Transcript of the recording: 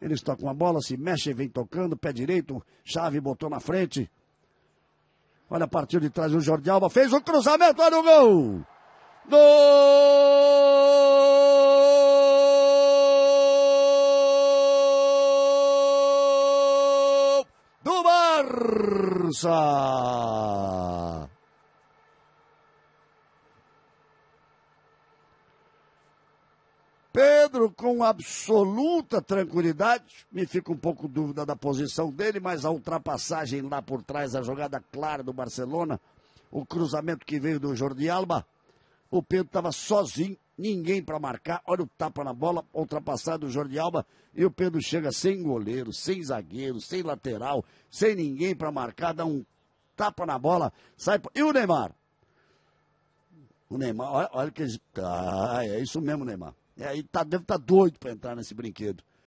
Eles tocam a bola, se mexem, vem tocando, pé direito, chave botou na frente. Olha, partiu de trás o Jordi Alba, fez o cruzamento, olha o gol! Gol! Do Barça! Pedro, com absoluta tranquilidade, me fica um pouco dúvida da posição dele, mas a ultrapassagem lá por trás, a jogada clara do Barcelona, o cruzamento que veio do Jordi Alba, o Pedro estava sozinho, ninguém para marcar. Olha o tapa na bola, ultrapassado o Jordi Alba. E o Pedro chega sem goleiro, sem zagueiro, sem lateral, sem ninguém para marcar. Dá um tapa na bola, sai. E o Neymar? O Neymar, olha, olha que. Ah, é isso mesmo, Neymar. É, e tá, deve estar tá doido para entrar nesse brinquedo.